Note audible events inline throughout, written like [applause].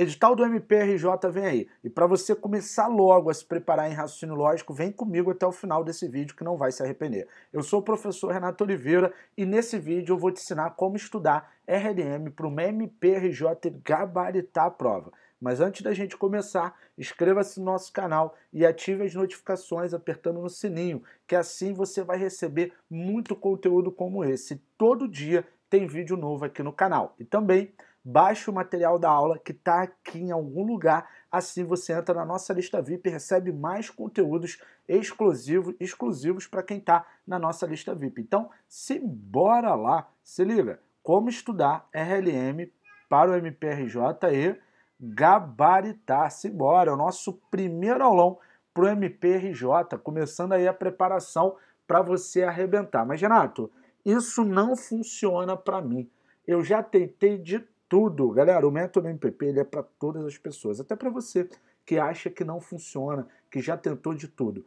Edital do MPRJ vem aí. E para você começar logo a se preparar em raciocínio lógico, vem comigo até o final desse vídeo que não vai se arrepender. Eu sou o professor Renato Oliveira e nesse vídeo eu vou te ensinar como estudar RDM para uma MPRJ gabaritar a prova. Mas antes da gente começar, inscreva-se no nosso canal e ative as notificações apertando no sininho, que assim você vai receber muito conteúdo como esse. Todo dia tem vídeo novo aqui no canal. E também baixe o material da aula que está aqui em algum lugar. Assim você entra na nossa lista VIP e recebe mais conteúdos exclusivos, exclusivos para quem está na nossa lista VIP. Então, se bora lá, se liga, como estudar RLM para o MPRJ e gabaritar. Se bora, é o nosso primeiro aulão para o MPRJ, começando aí a preparação para você arrebentar. Mas, Renato, isso não funciona para mim. Eu já tentei de tudo. Galera, o método MPP ele é para todas as pessoas, até para você que acha que não funciona, que já tentou de tudo.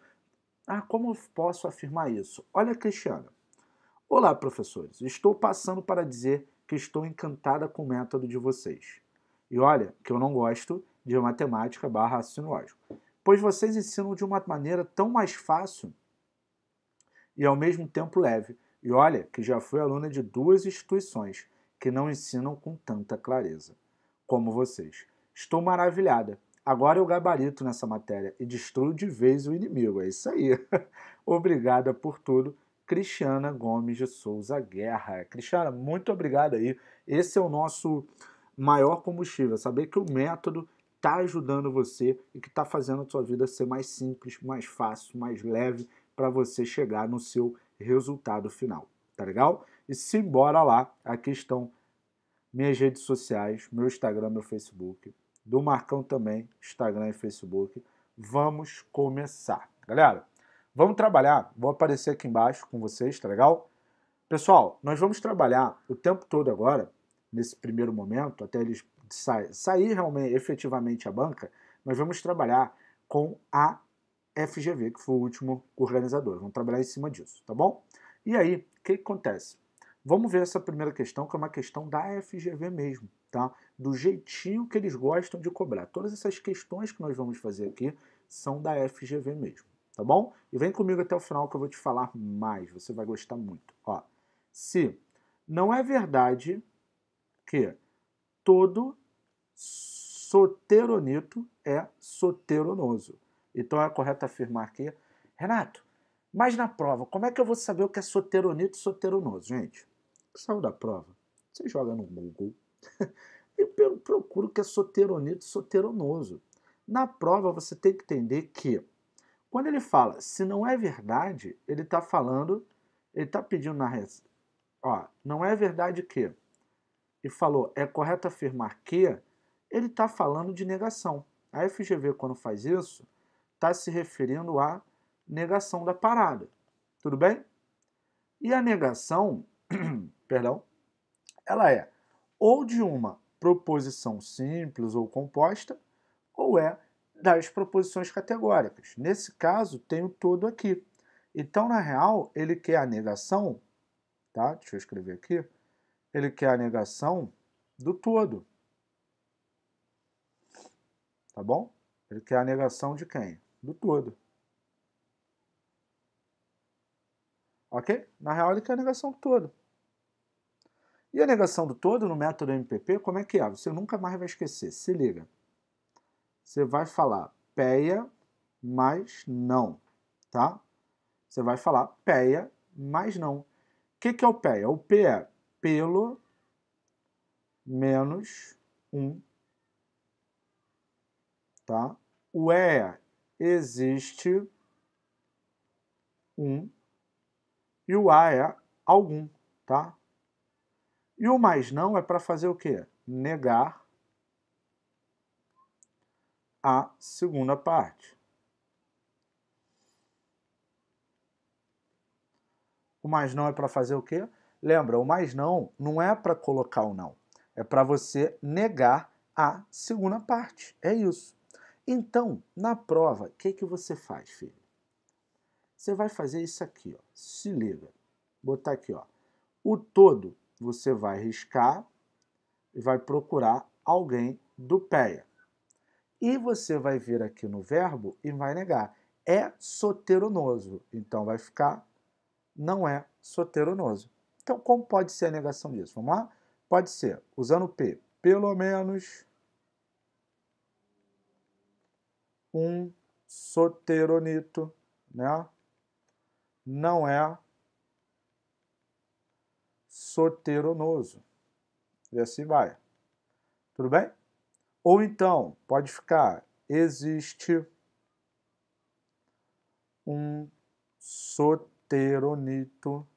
Ah, como posso afirmar isso? Olha, Cristiana. Olá, professores. Estou passando para dizer que estou encantada com o método de vocês. E olha que eu não gosto de matemática barra raciocínio lógico, pois vocês ensinam de uma maneira tão mais fácil e ao mesmo tempo leve. E olha que já fui aluna de duas instituições que não ensinam com tanta clareza como vocês. Estou maravilhada. Agora eu gabarito nessa matéria e destruo de vez o inimigo. É isso aí. [laughs] Obrigada por tudo. Cristiana Gomes de Souza Guerra. Cristiana, muito obrigado aí. Esse é o nosso maior combustível, saber que o método está ajudando você e que está fazendo a sua vida ser mais simples, mais fácil, mais leve para você chegar no seu resultado final, tá legal? E simbora lá, aqui estão minhas redes sociais, meu Instagram, meu Facebook, do Marcão também, Instagram e Facebook. Vamos começar. Galera, vamos trabalhar. Vou aparecer aqui embaixo com vocês, tá legal? Pessoal, nós vamos trabalhar o tempo todo agora, nesse primeiro momento, até eles sair, sair realmente, efetivamente a banca, nós vamos trabalhar com a FGV, que foi o último organizador. Vamos trabalhar em cima disso, tá bom? E aí, o que, que acontece? Vamos ver essa primeira questão, que é uma questão da FGV mesmo, tá? Do jeitinho que eles gostam de cobrar. Todas essas questões que nós vamos fazer aqui são da FGV mesmo, tá bom? E vem comigo até o final que eu vou te falar mais, você vai gostar muito. Ó, se não é verdade que todo soteronito é soteronoso. Então é correto afirmar que, Renato, mas na prova, como é que eu vou saber o que é soteronito e soteronoso, gente? saiu da prova, você joga no Google [laughs] e procura o que é soteronito soteronoso. Na prova, você tem que entender que, quando ele fala, se não é verdade, ele está falando, ele está pedindo na res... Ó, não é verdade que, e falou, é correto afirmar que, ele está falando de negação. A FGV, quando faz isso, está se referindo à negação da parada. Tudo bem? E a negação [clears throat] perdão, ela é ou de uma proposição simples ou composta, ou é das proposições categóricas. Nesse caso, tem o todo aqui. Então, na real, ele quer a negação, tá? Deixa eu escrever aqui. Ele quer a negação do todo. Tá bom? Ele quer a negação de quem? Do todo. Ok? Na real, ele quer a negação do todo. E a negação do todo no método MPP, como é que é? Você nunca mais vai esquecer. Se liga. Você vai falar PEA mais não, tá? Você vai falar PEA mais não. O que, que é o PEA? O P é pelo menos 1, um, tá? O E é existe um e o A é algum, tá? E o mais não é para fazer o quê? Negar a segunda parte. O mais não é para fazer o quê? Lembra, o mais não não é para colocar o não. É para você negar a segunda parte. É isso. Então, na prova, o que, que você faz, filho? Você vai fazer isso aqui, ó. Se liga. Botar aqui, ó. O todo você vai riscar e vai procurar alguém do PEA. E você vai vir aqui no verbo e vai negar. É soteronoso. Então vai ficar não é soteronoso. Então, como pode ser a negação disso? Vamos lá? Pode ser usando P, pelo menos um soteronito, né? Não é soteronoso. E assim vai. Tudo bem? Ou então, pode ficar, existe um soteronito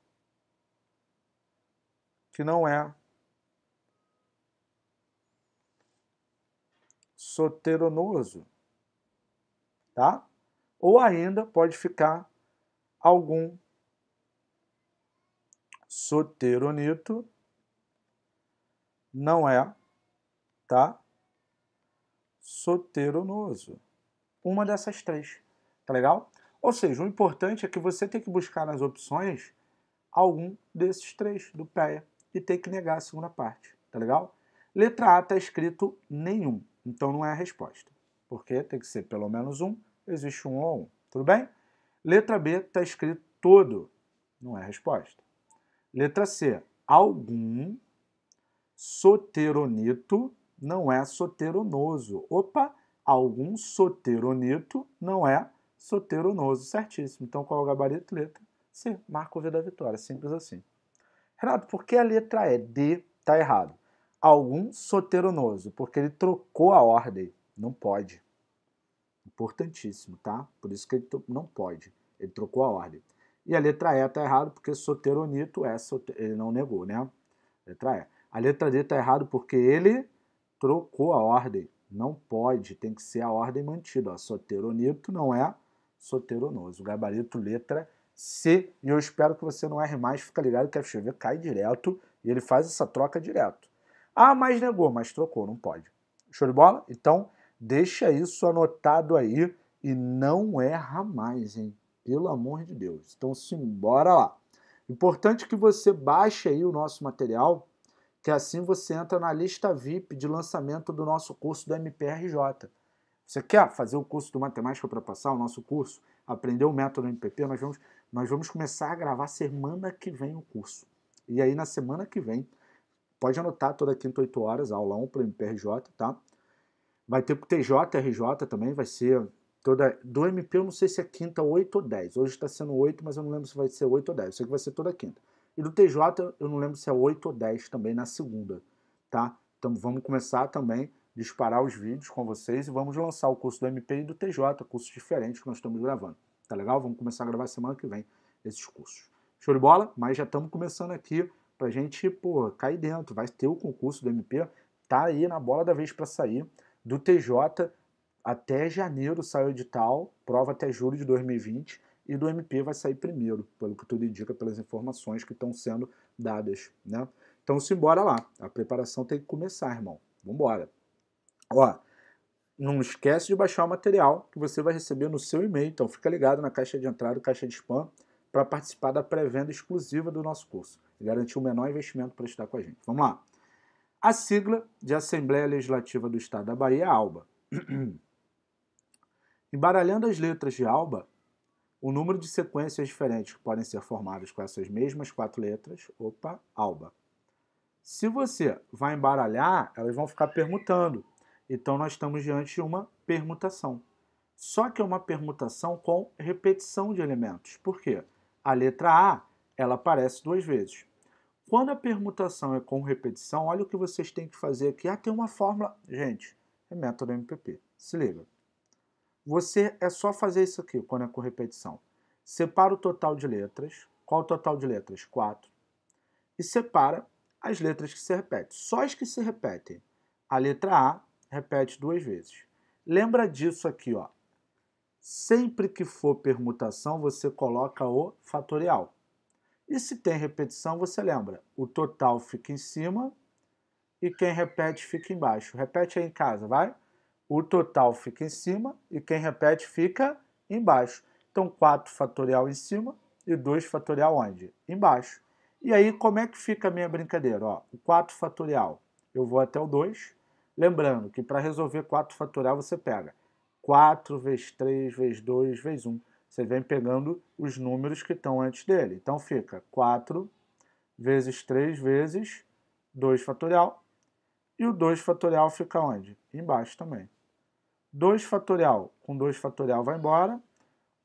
que não é soteronoso, tá? Ou ainda pode ficar algum soteronito, não é, tá? Soteronoso. Uma dessas três, tá legal? Ou seja, o importante é que você tem que buscar nas opções algum desses três do PEA e tem que negar a segunda parte, tá legal? Letra A está escrito nenhum, então não é a resposta, porque tem que ser pelo menos um, existe um ou um, tudo bem? Letra B está escrito todo, não é a resposta. Letra C. Algum soteronito não é soteronoso. Opa, algum soteronito não é soteronoso. Certíssimo. Então, qual é o gabarito? Letra C. Marco V da vitória. Simples assim. Renato, por que a letra E, D, está errado? Algum soteronoso, porque ele trocou a ordem. Não pode. Importantíssimo, tá? Por isso que ele não pode. Ele trocou a ordem. E a letra E está errado porque soteronito é, soter... ele não negou, né? Letra E. A letra D está errado porque ele trocou a ordem. Não pode, tem que ser a ordem mantida. Ó. Soteronito não é soteronoso. Gabarito, letra C. E eu espero que você não erre mais. Fica ligado que a FGV cai direto e ele faz essa troca direto. Ah, mas negou, mas trocou, não pode. Show de bola? Então, deixa isso anotado aí e não erra mais, hein? Pelo amor de Deus. Então, simbora lá. Importante que você baixe aí o nosso material, que assim você entra na lista VIP de lançamento do nosso curso do MPRJ. Você quer fazer o curso do Matemática para passar o nosso curso? Aprender o método MPP? Nós vamos, nós vamos começar a gravar semana que vem o curso. E aí, na semana que vem, pode anotar toda quinta, oito horas, aula 1 para o MPRJ, tá? Vai ter o TJ, RJ também, vai ser Toda, do MP eu não sei se é quinta 8 ou 10. Hoje está sendo 8, mas eu não lembro se vai ser 8 ou 10. Eu sei que vai ser toda quinta. E do TJ eu não lembro se é 8 ou 10 também na segunda, tá? Então vamos começar também a disparar os vídeos com vocês e vamos lançar o curso do MP e do TJ, cursos diferentes que nós estamos gravando. Tá legal? Vamos começar a gravar semana que vem esses cursos. Show de bola? Mas já estamos começando aqui pra gente, pô, cair dentro. Vai ter o concurso do MP, tá aí na bola da vez para sair. Do TJ até janeiro sai o edital, prova até julho de 2020, e do MP vai sair primeiro, pelo que tudo indica, pelas informações que estão sendo dadas, né? Então simbora lá, a preparação tem que começar, irmão. Vambora. Ó, não esquece de baixar o material que você vai receber no seu e-mail, então fica ligado na caixa de entrada, caixa de spam, para participar da pré-venda exclusiva do nosso curso e garantir o menor investimento para estar com a gente. Vamos lá. A sigla de Assembleia Legislativa do Estado da Bahia é ALBA. [clears throat] Embaralhando as letras de Alba, o número de sequências diferentes que podem ser formadas com essas mesmas quatro letras, opa, Alba. Se você vai embaralhar, elas vão ficar permutando. Então nós estamos diante de uma permutação. Só que é uma permutação com repetição de elementos. Por quê? A letra A, ela aparece duas vezes. Quando a permutação é com repetição, olha o que vocês têm que fazer aqui. Ah, tem uma fórmula. Gente, é método MPP. Se liga. Você é só fazer isso aqui quando é com repetição. Separa o total de letras. Qual o total de letras? 4. E separa as letras que se repetem. Só as que se repetem. A letra A repete duas vezes. Lembra disso aqui, ó. Sempre que for permutação, você coloca o fatorial. E se tem repetição, você lembra, o total fica em cima e quem repete fica embaixo. Repete aí em casa, vai? o total fica em cima e quem repete fica embaixo. Então, 4 fatorial em cima e 2 fatorial onde? Embaixo. E aí, como é que fica a minha brincadeira? Ó, o 4 fatorial, eu vou até o 2. Lembrando que para resolver 4 fatorial, você pega 4 vezes 3 vezes 2 vezes 1. Você vem pegando os números que estão antes dele. Então, fica 4 vezes 3 vezes 2 fatorial. E o 2 fatorial fica onde? Embaixo também. 2 fatorial com 2 fatorial vai embora.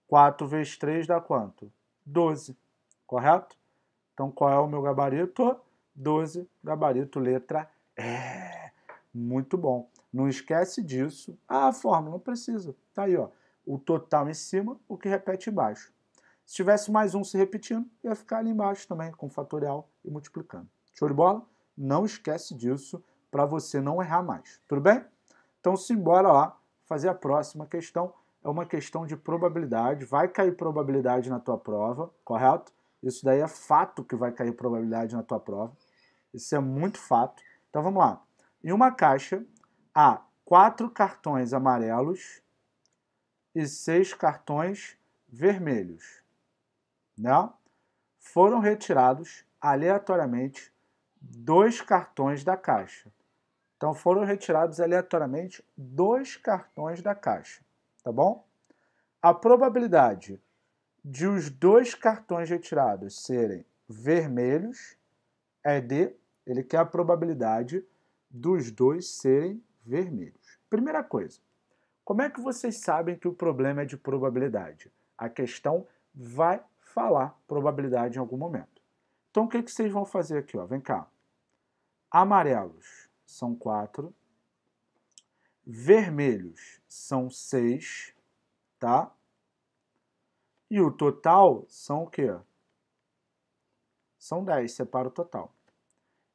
4 vezes 3 dá quanto? 12, correto? Então, qual é o meu gabarito? 12, gabarito letra E. Muito bom. Não esquece disso. Ah, a fórmula não precisa. Tá aí, ó. O total em cima, o que repete embaixo. Se tivesse mais um se repetindo, ia ficar ali embaixo também, com fatorial e multiplicando. Show de bola? Não esquece disso para você não errar mais. Tudo bem? Então, simbora lá fazer a próxima questão. É uma questão de probabilidade, vai cair probabilidade na tua prova, correto? Isso daí é fato que vai cair probabilidade na tua prova. Isso é muito fato. Então vamos lá. Em uma caixa há quatro cartões amarelos e seis cartões vermelhos. Né? Foram retirados aleatoriamente dois cartões da caixa. Então foram retirados aleatoriamente dois cartões da caixa, tá bom? A probabilidade de os dois cartões retirados serem vermelhos é de, ele quer a probabilidade dos dois serem vermelhos. Primeira coisa, como é que vocês sabem que o problema é de probabilidade? A questão vai falar probabilidade em algum momento. Então o que, que vocês vão fazer aqui? Ó? Vem cá. Amarelos são quatro. Vermelhos são seis, tá? E o total são o quê? São 10, separa o total.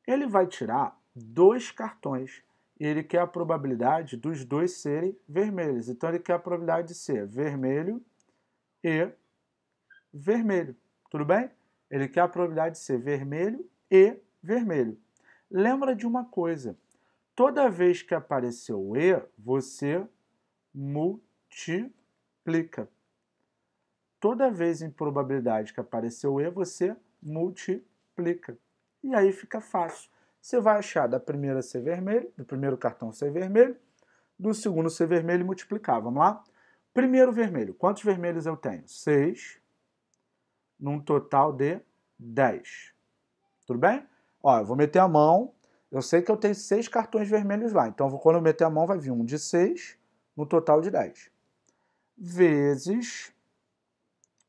Ele vai tirar dois cartões. E ele quer a probabilidade dos dois serem vermelhos. Então ele quer a probabilidade de ser vermelho e vermelho. Tudo bem? Ele quer a probabilidade de ser vermelho e vermelho. Lembra de uma coisa. Toda vez que apareceu o E, você multiplica. Toda vez em probabilidade que apareceu o E, você multiplica. E aí fica fácil. Você vai achar da primeira ser vermelho, do primeiro cartão ser vermelho, do segundo ser vermelho e multiplicar. Vamos lá? Primeiro vermelho. Quantos vermelhos eu tenho? 6, num total de 10. Tudo bem? Ó, eu vou meter a mão eu sei que eu tenho seis cartões vermelhos lá. Então, quando eu meter a mão, vai vir um de seis, no total de dez. Vezes,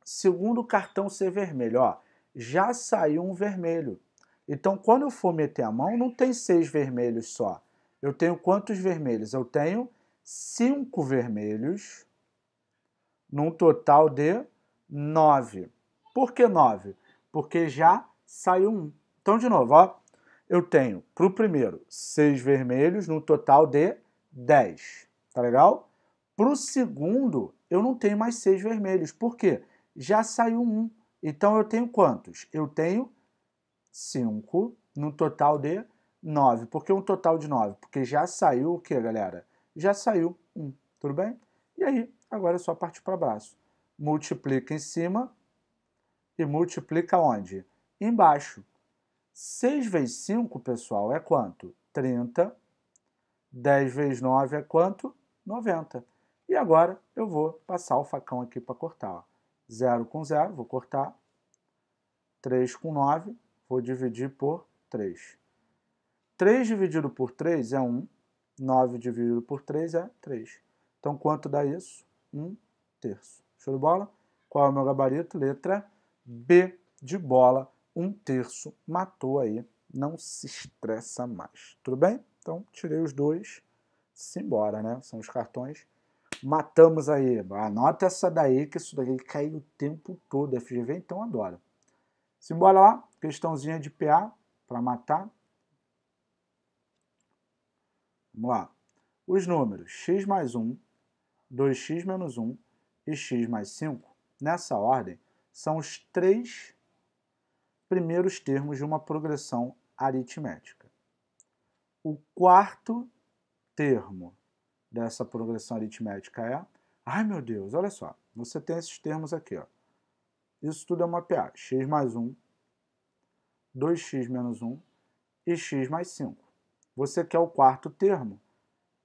segundo cartão ser vermelho. Ó, já saiu um vermelho. Então, quando eu for meter a mão, não tem seis vermelhos só. Eu tenho quantos vermelhos? Eu tenho cinco vermelhos, num total de nove. Por que nove? Porque já saiu um. Então, de novo, ó, eu tenho para o primeiro seis vermelhos, no total de 10. Tá legal? Para o segundo, eu não tenho mais seis vermelhos. Por quê? Já saiu um. Então eu tenho quantos? Eu tenho 5 no total de 9. Por que um total de 9? Porque já saiu o que, galera? Já saiu 1. Um. Tudo bem? E aí, agora é só partir para baixo. Multiplica em cima e multiplica onde? Embaixo. 6 vezes 5, pessoal, é quanto? 30. 10 vezes 9 é quanto? 90. E agora eu vou passar o facão aqui para cortar. 0 com 0, vou cortar. 3 com 9, vou dividir por 3. 3 dividido por 3 é 1. 9 dividido por 3 é 3. Então, quanto dá isso? 1 terço. Show de bola? Qual é o meu gabarito? Letra B de bola um terço. Matou aí. Não se estressa mais. Tudo bem? Então, tirei os dois. Simbora, né? São os cartões. Matamos aí. Anota essa daí, que isso daí caiu o tempo todo. FGV, então adora. Simbora lá. Questãozinha de PA para matar. Vamos lá. Os números x mais 1, 2x menos 1 e x mais 5, nessa ordem, são os três primeiros termos de uma progressão aritmética. O quarto termo dessa progressão aritmética é... Ai, meu Deus, olha só. Você tem esses termos aqui. Ó. Isso tudo é uma PA. x mais 1, 2x menos 1 e x mais 5. Você quer o quarto termo,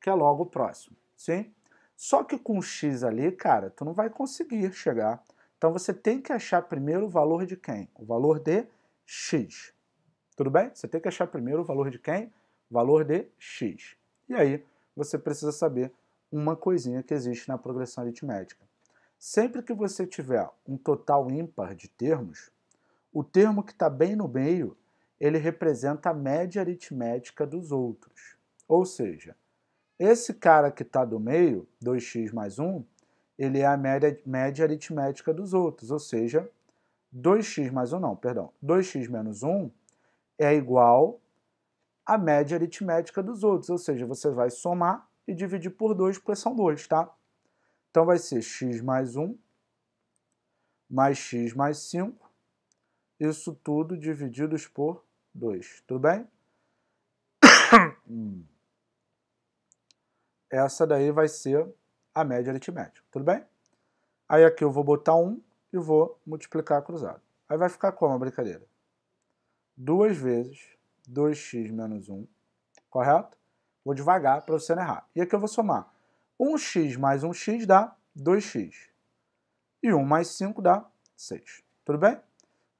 que é logo o próximo. Sim? Só que com x ali, cara, tu não vai conseguir chegar então você tem que achar primeiro o valor de quem? O valor de x. Tudo bem? Você tem que achar primeiro o valor de quem? O valor de x. E aí você precisa saber uma coisinha que existe na progressão aritmética. Sempre que você tiver um total ímpar de termos, o termo que está bem no meio, ele representa a média aritmética dos outros. Ou seja, esse cara que está do meio, 2x mais 1, ele é a média, média aritmética dos outros, ou seja, 2x mais 1, não, perdão, 2x menos 1 é igual à média aritmética dos outros, ou seja, você vai somar e dividir por 2, porque são 2, tá? Então vai ser x mais 1 mais x mais 5, isso tudo divididos por 2, tudo bem? [coughs] Hum. Essa daí vai ser a média é aritmética, tudo bem? Aí aqui eu vou botar 1 e vou multiplicar cruzado. Aí vai ficar como a brincadeira? 2 vezes 2x menos 1, correto? Vou devagar para você não errar. E aqui eu vou somar. 1x mais 1x dá 2x. E 1 mais 5 dá 6. Tudo bem?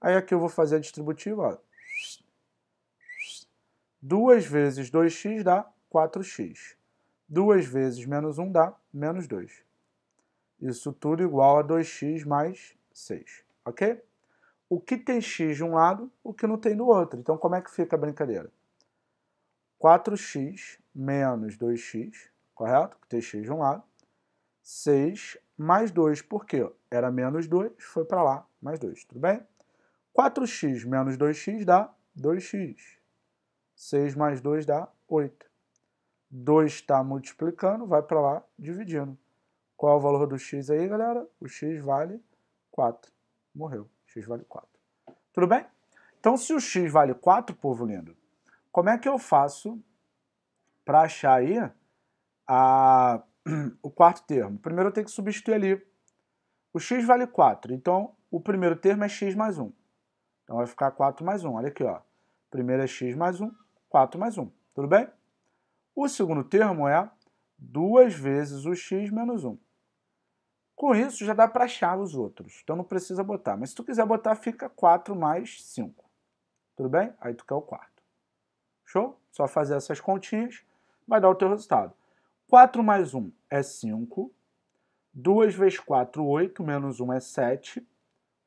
Aí aqui eu vou fazer a distributiva. 2 vezes 2x dá 4x. 2 vezes menos 1 dá menos 2. Isso tudo igual a 2x mais 6, ok? O que tem x de um lado, o que não tem do outro. Então, como é que fica a brincadeira? 4x menos 2x, correto? Que tem x de um lado. 6 mais 2, por quê? Era menos 2, foi para lá, mais 2, tudo bem? 4x menos 2x dá 2x. 6 mais 2 dá 8. 2 está multiplicando, vai para lá, dividindo. Qual é o valor do x aí, galera? O x vale 4. Morreu. x vale 4. Tudo bem? Então, se o x vale 4, povo lindo, como é que eu faço para achar aí a, [clears throat] o quarto termo? Primeiro eu tenho que substituir ali. O x vale 4, então o primeiro termo é x mais 1. Então vai ficar 4 mais 1. Olha aqui, ó. Primeiro é x mais 1, 4 mais 1. Tudo bem? O segundo termo é 2 vezes o x menos 1. Com isso, já dá para achar os outros. Então, não precisa botar. Mas se tu quiser botar, fica 4 mais 5. Tudo bem? Aí tu quer o quarto. Show? Só fazer essas continhas, vai dar o teu resultado. 4 mais 1 é 5. 2 vezes 4, 8. Menos 1 é 7.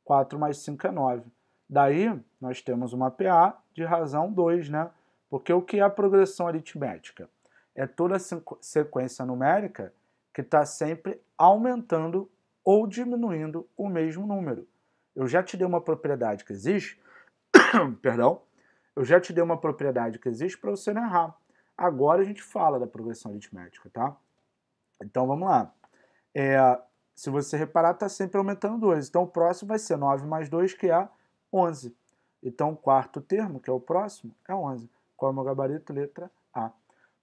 4 mais 5 é 9. Daí, nós temos uma PA de razão 2, né? Porque o que é a progressão aritmética? É toda sequência numérica que está sempre aumentando ou diminuindo o mesmo número. Eu já te dei uma propriedade que existe, [coughs] perdão, eu já te dei uma propriedade que existe para você não errar. Agora a gente fala da progressão aritmética, tá? Então vamos lá. É, se você reparar, está sempre aumentando 2. Então o próximo vai ser 9 mais 2, que é 11. Então o quarto termo, que é o próximo, é 11 forma o gabarito, letra A.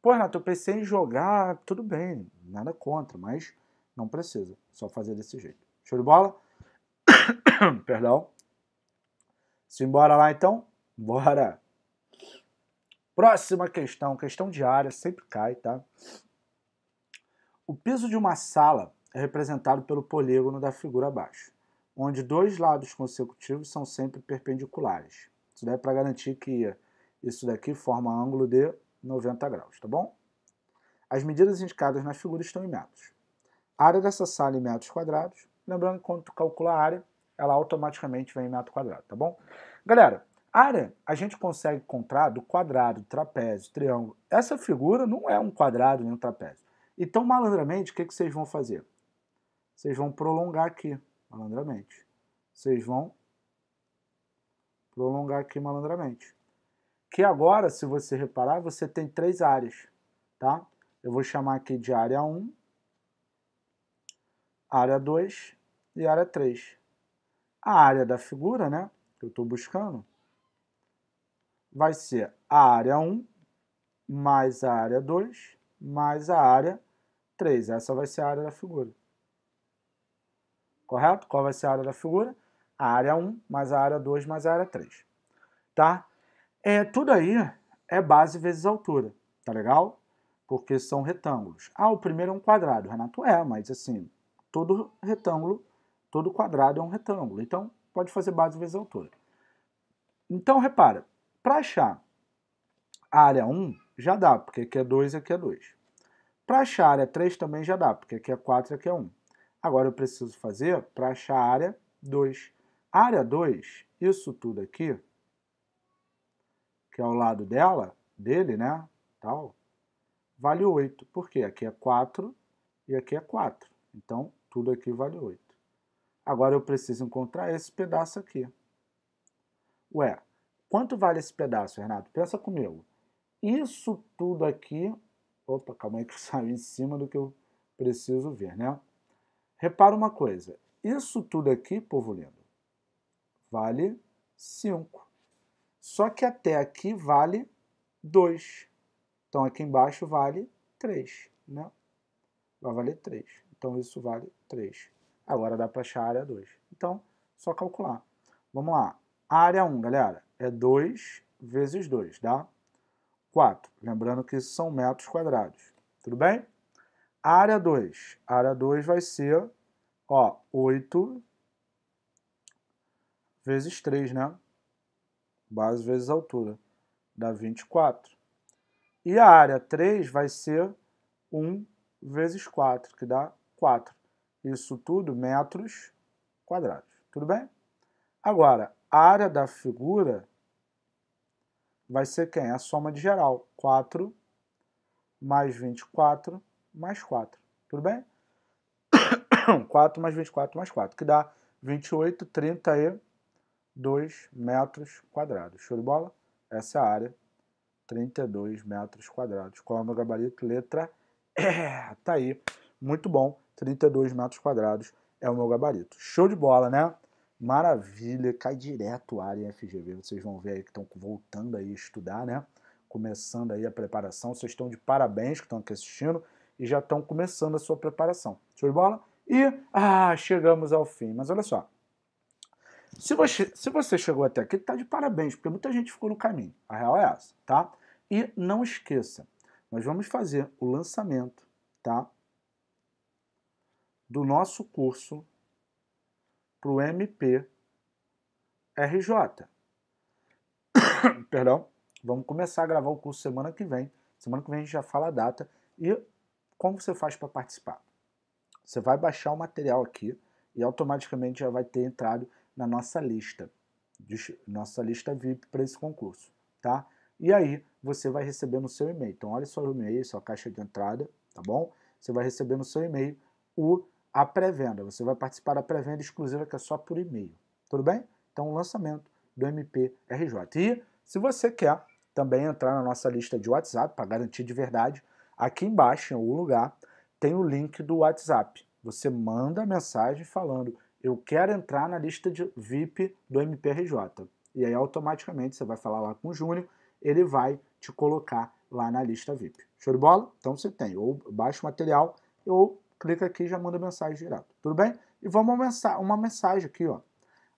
Pô, Renato, eu pensei em jogar, tudo bem, nada contra, mas não precisa, só fazer desse jeito. Show de bola? [coughs] Perdão. Simbora lá então? Bora! Próxima questão, questão diária, sempre cai, tá? O piso de uma sala é representado pelo polígono da figura abaixo, onde dois lados consecutivos são sempre perpendiculares. Isso daí é para garantir que isso daqui forma ângulo de 90 graus, tá bom? As medidas indicadas na figura estão em metros. A área dessa sala em metros quadrados. Lembrando que quando tu calcula a área, ela automaticamente vem em metro quadrado, tá bom? Galera, área a gente consegue encontrar do quadrado, trapézio, triângulo. Essa figura não é um quadrado nem um trapézio. Então, malandramente, o que, que vocês vão fazer? Vocês vão prolongar aqui, malandramente. Vocês vão prolongar aqui malandramente. Que agora, se você reparar, você tem três áreas, tá? Eu vou chamar aqui de área 1, área 2 e área 3. A área da figura, né, que eu estou buscando, vai ser a área 1 mais a área 2 mais a área 3. Essa vai ser a área da figura. Correto? Qual vai ser a área da figura? A área 1 mais a área 2 mais a área 3. Tá? É, tudo aí é base vezes altura, tá legal? Porque são retângulos. Ah, o primeiro é um quadrado. Renato, é, mas assim, todo retângulo, todo quadrado é um retângulo. Então, pode fazer base vezes altura. Então, repara, para achar a área 1, já dá, porque aqui é 2 e aqui é 2. Para achar a área 3 também já dá, porque aqui é 4 e aqui é 1. Agora eu preciso fazer para achar a área 2. A área 2, isso tudo aqui, que é ao lado dela, dele, né? Tal, vale 8. Por quê? Aqui é 4 e aqui é 4. Então, tudo aqui vale 8. Agora eu preciso encontrar esse pedaço aqui. Ué, quanto vale esse pedaço, Renato? Pensa comigo. Isso tudo aqui... Opa, calma aí que eu [laughs] em cima do que eu preciso ver, né? Repara uma coisa. Isso tudo aqui, povo lindo, vale 5. Só que até aqui vale 2. Então aqui embaixo vale 3, né? Vai valer 3. Então isso vale 3. Agora dá para achar a área 2. Então, só calcular. Vamos lá. A área 1, galera, é 2 vezes 2, dá? 4. Lembrando que isso são metros quadrados. Tudo bem? A área 2. A área 2 vai ser, ó, 8 vezes 3, né? base vezes altura, dá 24. E a área 3 vai ser 1 vezes 4, que dá 4. Isso tudo metros quadrados, tudo bem? Agora, a área da figura vai ser quem? A soma de geral, 4 mais 24 mais 4, tudo bem? 4 [coughs] mais 24 mais 4, que dá 28, 30 e 32 metros quadrados. Show de bola? Essa é a área, 32 metros quadrados. Qual é o meu gabarito, letra E. [clears throat] Tá aí, muito bom, 32 metros quadrados é o meu gabarito. Show de bola, né? Maravilha, cai direto a área em FGV. Vocês vão ver aí que estão voltando aí a estudar, né? Começando aí a preparação. Vocês estão de parabéns que estão aqui assistindo e já estão começando a sua preparação. Show de bola? E, ah, chegamos ao fim. Mas olha só, se você, se você chegou até aqui, tá de parabéns, porque muita gente ficou no caminho. A real é essa, tá? E não esqueça, nós vamos fazer o lançamento, tá? Do nosso curso para o MP RJ. [coughs] Perdão. Vamos começar a gravar o curso semana que vem. Semana que vem a gente já fala a data e como você faz para participar. Você vai baixar o material aqui e automaticamente já vai ter entrado na nossa lista, nossa lista VIP para esse concurso, tá? E aí você vai receber no seu e-mail. Então olha só o e-mail, sua caixa de entrada, tá bom? Você vai receber no seu e-mail o a pré-venda. Você vai participar da pré-venda exclusiva que é só por e-mail. Tudo bem? Então o lançamento do MPRJ. E se você quer também entrar na nossa lista de WhatsApp para garantir de verdade, aqui embaixo em algum lugar tem o link do WhatsApp. Você manda a mensagem falando eu quero entrar na lista de VIP do MPRJ. E aí automaticamente você vai falar lá com o Júnior, ele vai te colocar lá na lista VIP. Show de bola? Então você tem, ou baixa o material, ou clica aqui e já manda mensagem direto. Tudo bem? E vamos uma mensagem aqui, ó.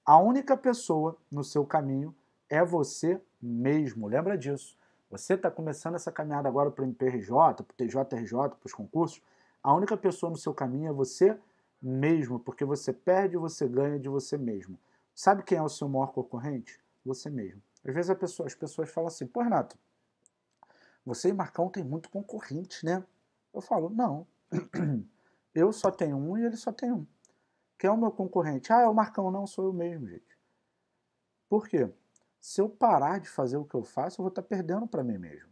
A única pessoa no seu caminho é você mesmo. Lembra disso. Você está começando essa caminhada agora para o MPRJ, para o TJRJ, para os concursos. A única pessoa no seu caminho é você mesmo mesmo, porque você perde, e você ganha de você mesmo. Sabe quem é o seu maior concorrente? Você mesmo. Às vezes pessoa, as pessoas falam assim, pô Renato, você e Marcão tem muito concorrente, né? Eu falo, não. [clears throat] Eu só tenho um e ele só tem um. Quem é o meu concorrente? Ah, é o Marcão, não, sou eu mesmo, gente. Por quê? Se eu parar de fazer o que eu faço, eu vou estar tá perdendo para mim mesmo.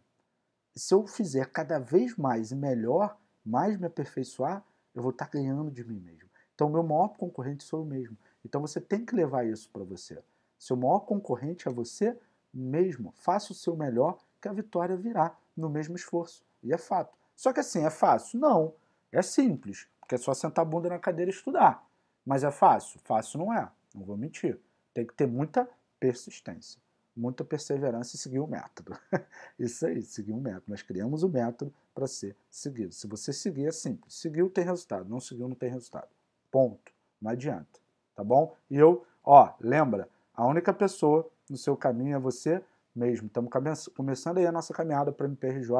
se eu fizer cada vez mais e melhor, mais me aperfeiçoar, eu vou estar tá ganhando de mim mesmo. Então, o meu maior concorrente sou eu mesmo. Então, você tem que levar isso para você. Seu maior concorrente é você mesmo. Faça o seu melhor, que a vitória virá no mesmo esforço. E é fato. Só que assim, é fácil? Não. É simples, porque é só sentar a bunda na cadeira e estudar. Mas é fácil? Fácil não é. Não vou mentir. Tem que ter muita persistência, muita perseverança e seguir o método. [laughs] Isso aí, seguir o método. Nós criamos o método, para ser seguido. Se você seguir, é simples. Seguiu, tem resultado. Não seguiu, não tem resultado. Ponto. Não adianta. Tá bom? E eu, ó, lembra, a única pessoa no seu caminho é você mesmo. Estamos começando aí a nossa caminhada para o MPRJ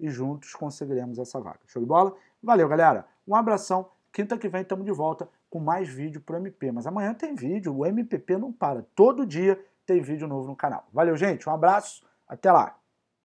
e juntos conseguiremos essa vaga. Show de bola? Valeu, galera. Um abração. Quinta que vem estamos de volta com mais vídeo para o MP. Mas amanhã tem vídeo. O MPP não para. Todo dia tem vídeo novo no canal. Valeu, gente. Um abraço. Até lá.